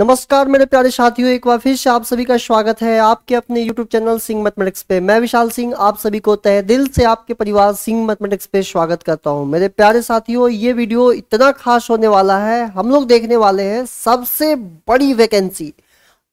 नमस्कार मेरे प्यारे साथियों एक बार फिर से आप सभी का स्वागत है आपके अपने YouTube चैनल सिंह मैथमेटिक्स पे मैं विशाल सिंह आप सभी को तहे दिल से आपके परिवार सिंह मैथमेटिक्स पे स्वागत करता हूं मेरे प्यारे साथियों ये वीडियो इतना खास होने वाला है हम लोग देखने वाले हैं सबसे बड़ी वैकेंसी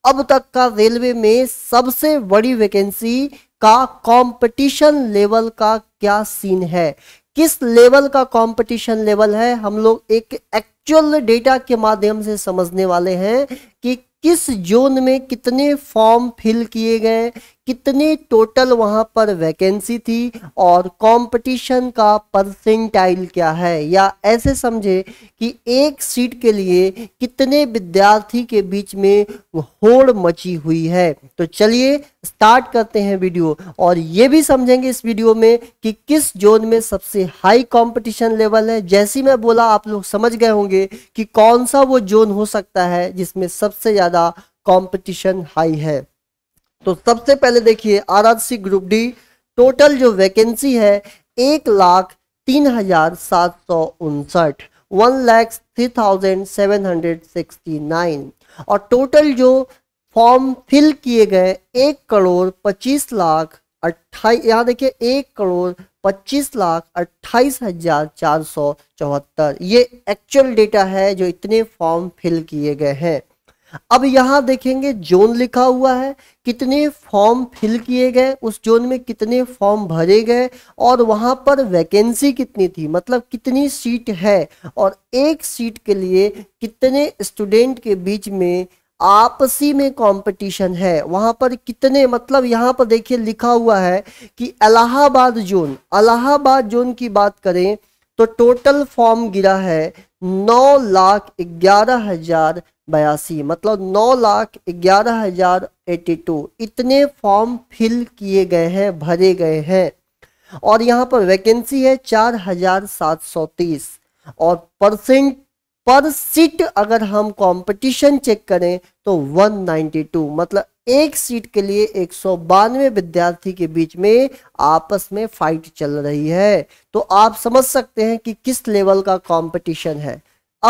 अब तक का रेलवे में सबसे बड़ी वैकेंसी का कॉम्पिटिशन लेवल का क्या सीन है किस लेवल का कॉम्पिटिशन लेवल है हम लोग एक, एक एक्चुअल डेटा के माध्यम से समझने वाले हैं कि किस जोन में कितने फॉर्म फिल किए गए कितने टोटल वहां पर वैकेंसी थी और कंपटीशन का परसेंटाइल क्या है या ऐसे समझे कि एक सीट के लिए कितने विद्यार्थी के बीच में होड़ मची हुई है तो चलिए स्टार्ट करते हैं वीडियो और ये भी समझेंगे इस वीडियो में कि किस जोन में सबसे हाई कंपटीशन लेवल है जैसी मैं बोला आप लोग समझ गए होंगे कि कौन सा वो जोन हो सकता है जिसमें सबसे ज़्यादा कॉम्पिटिशन हाई है तो सबसे पहले देखिए आरआरसी ग्रुप डी टोटल जो वैकेंसी है एक लाख तीन हजार सात सौ उनसठ one lakh three thousand seven hundred sixty nine और टोटल जो फॉर्म फिल किए गए एक करोड़ पच्चीस लाख अट्ठाईस यहाँ देखिए एक करोड़ पच्चीस लाख अट्ठाईस हजार चार सौ चौहत्तर ये एक्चुअल डेटा है जो इतने फॉर्म फिल किए गए हैं अब यहां देखेंगे जोन लिखा हुआ है कितने फॉर्म फिल किए गए उस जोन में कितने फॉर्म भरे गए और वहां पर वैकेंसी कितनी थी मतलब कितनी सीट है और एक सीट के लिए कितने स्टूडेंट के बीच में आपसी में कंपटीशन है वहां पर कितने मतलब यहां पर देखिए लिखा हुआ है कि अलाहाबाद जोन अलाहाबाद जोन की बात करें तो टोटल फॉर्म गिरा है नौ लाख ग्यारह हजार बयासी मतलब नौ लाख ग्यारह हजार एटी टू इतने फॉर्म फिल किए गए हैं भरे गए हैं और यहाँ पर वैकेंसी है चार हजार सात सौ तीस और परसेंट पर सीट अगर हम कंपटीशन चेक करें तो 192 मतलब एक सीट के लिए एक विद्यार्थी के बीच में आपस में फाइट चल रही है तो आप समझ सकते हैं कि किस लेवल का कंपटीशन है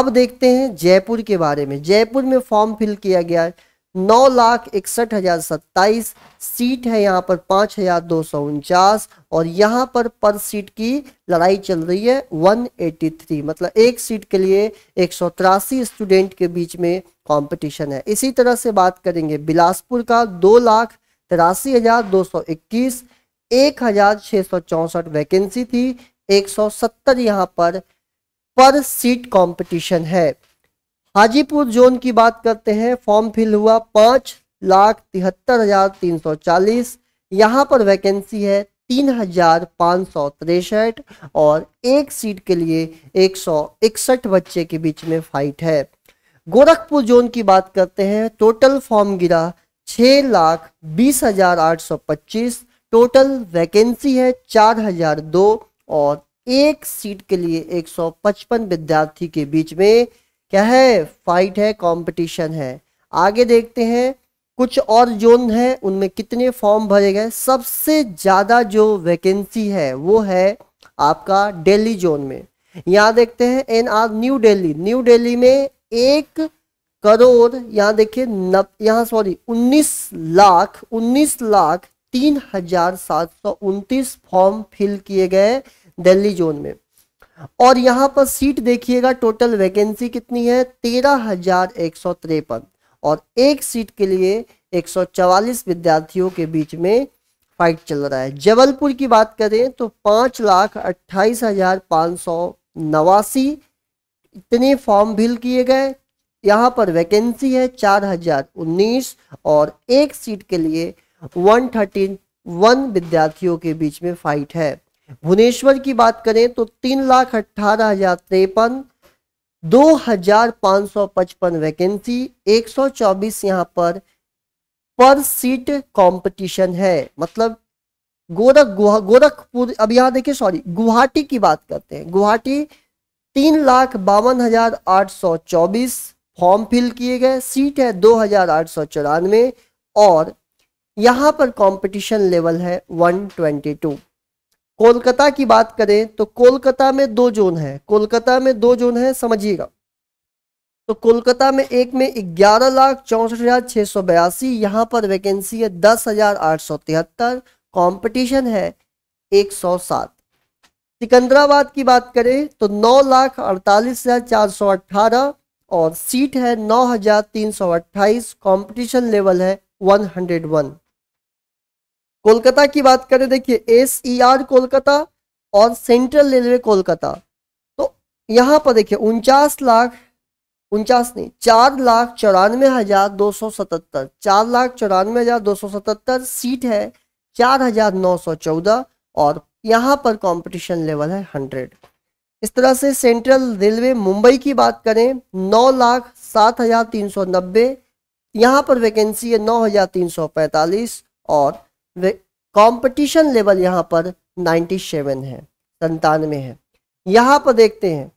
अब देखते हैं जयपुर के बारे में जयपुर में फॉर्म फिल किया गया नौ लाख इकसठ हजार सत्ताईस सीट है यहाँ पर पाँच हजार दो सौ उनचास और यहाँ पर पर सीट की लड़ाई चल रही है वन एटी थ्री मतलब एक सीट के लिए एक सौ तिरासी स्टूडेंट के बीच में कंपटीशन है इसी तरह से बात करेंगे बिलासपुर का दो लाख तिरासी हजार दो सौ इक्कीस एक हजार छः सौ चौंसठ वैकेंसी थी एक सौ सत्तर यहाँ पर पर सीट कॉम्पिटिशन है हाजीपुर जोन की बात करते हैं फॉर्म फिल हुआ पाँच लाख तिहत्तर हजार तीन सौ चालीस यहाँ पर वैकेंसी है तीन हजार पाँच सौ तिरसठ और एक सीट के लिए एक सौ इकसठ बच्चे के बीच में फाइट है गोरखपुर जोन की बात करते हैं टोटल फॉर्म गिरा छः लाख बीस हजार आठ सौ पच्चीस टोटल वैकेंसी है चार हजार दो और एक सीट के लिए एक सौ पचपन विद्यार्थी के बीच में क्या है फाइट है कंपटीशन है आगे देखते हैं कुछ और जोन है उनमें कितने फॉर्म भरे गए सबसे ज़्यादा जो वैकेंसी है वो है आपका दिल्ली जोन में यहाँ देखते हैं N R new Delhi new Delhi में एक करोड़ यहाँ देखिए नब यहाँ सॉरी 19 लाख 19 लाख तीन हजार सात सौ उनतीस फॉर्म फिल किए गए दिल्ली जोन में और यहाँ पर सीट देखिएगा टोटल वैकेंसी कितनी है तेरह हजार एक सौ तिरपन और एक सीट के लिए एक सौ चवालीस विद्यार्थियों के बीच में फाइट चल रहा है जबलपुर की बात करें तो पाँच लाख अट्ठाईस हजार पांच सौ नवासी इतने फॉर्म फिल किए गए यहाँ पर वैकेंसी है चार हजार उन्नीस और एक सीट के लिए वन थर्टी वन विद्यार्थियों के बीच में फाइट है भुवनेश्वर की बात करें तो तीन लाख अट्ठारह हजार तिरपन दो हजार पाँच सौ पचपन वैकेंसी एक सौ चौबीस यहाँ पर पर सीट कंपटीशन है मतलब गोरख गुहा गोरखपुर अब यहाँ देखिए सॉरी गुवाहाटी की बात करते हैं गुवाहाटी तीन लाख बावन हजार आठ सौ चौबीस फॉर्म फिल किए गए सीट है दो हजार आठ सौ चौरानवे और यहाँ पर कंपटीशन लेवल है वन ट्वेंटी टू कोलकाता की बात करें तो कोलकाता में दो जोन है कोलकाता में दो जोन है समझिएगा तो कोलकाता में एक में ग्यारह लाख चौसठ हजार छः सौ बयासी यहाँ पर वैकेंसी है दस हजार आठ सौ तिहत्तर कॉम्पिटिशन है एक सौ सात सिकंदराबाद की बात करें तो नौ लाख अड़तालीस हजार चार सौ अट्ठारह और सीट है नौ हजार तीन सौ अट्ठाईस कॉम्पिटिशन लेवल है वन हंड्रेड वन कोलकाता की बात करें देखिए एस ई आर कोलकाता और सेंट्रल रेलवे कोलकाता तो यहाँ पर देखिए उनचास लाख उनचास नहीं चार लाख चौरानवे हजार दो सौ सतहत्तर चार लाख चौरानवे हजार दो सौ सतहत्तर सीट है चार हजार नौ सौ चौदह और यहाँ पर कंपटीशन लेवल है हंड्रेड इस तरह से सेंट्रल रेलवे मुंबई की बात करें नौ लाख सात हजार तीन सौ नब्बे यहाँ पर वैकेंसी है नौ हजार तीन सौ पैंतालीस और कंपटीशन लेवल यहाँ पर 97 है संतानवे है यहाँ पर देखते हैं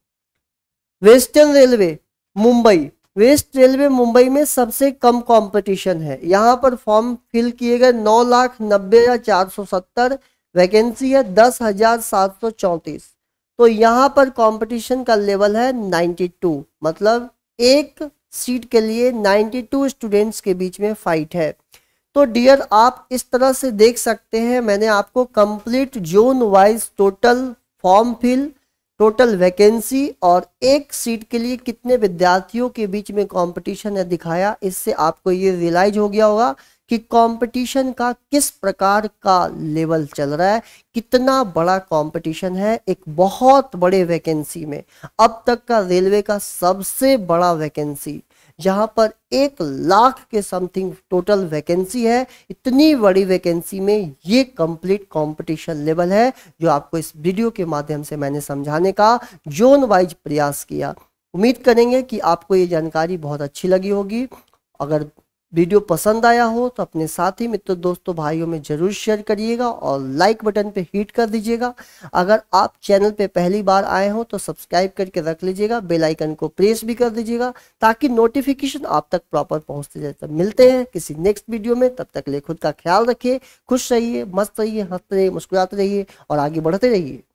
western railway Mumbai west railway Mumbai में सबसे कम कंपटीशन है यहाँ पर फॉर्म फिल किए गए नौ लाख नब्बे हजार चार सौ सत्तर वैकेंसी है दस हजार सात सौ चौंतीस तो यहाँ पर कंपटीशन का लेवल है 92 मतलब एक सीट के लिए 92 स्टूडेंट्स के बीच में फाइट है तो डियर आप इस तरह से देख सकते हैं मैंने आपको complete zone wise total form fill total vacancy और एक सीट के लिए कितने विद्यार्थियों के बीच में कंपटीशन है दिखाया इससे आपको ये रियलाइज हो गया होगा कि कंपटीशन का किस प्रकार का लेवल चल रहा है कितना बड़ा कंपटीशन है एक बहुत बड़े वैकेंसी में अब तक का रेलवे का सबसे बड़ा वैकेंसी जहां पर एक लाख के समथिंग टोटल वैकेंसी है इतनी बड़ी वैकेंसी में ये कंप्लीट कंपटीशन लेवल है जो आपको इस वीडियो के माध्यम से मैंने समझाने का जोन वाइज प्रयास किया उम्मीद करेंगे कि आपको ये जानकारी बहुत अच्छी लगी होगी अगर वीडियो पसंद आया हो तो अपने साथी मित्र दोस्तों भाइयों में जरूर शेयर करिएगा और लाइक बटन पे हिट कर दीजिएगा अगर आप चैनल पे पहली बार आए हो तो सब्सक्राइब करके रख लीजिएगा बेल आइकन को प्रेस भी कर दीजिएगा ताकि नोटिफिकेशन आप तक प्रॉपर पहुंचते जाए तब मिलते हैं किसी नेक्स्ट वीडियो में तब तक ले खुद का ख्याल रखिए खुश रहिए मस्त रहिए हंसते रहिए मुस्कुराते रहिए और आगे बढ़ते रहिए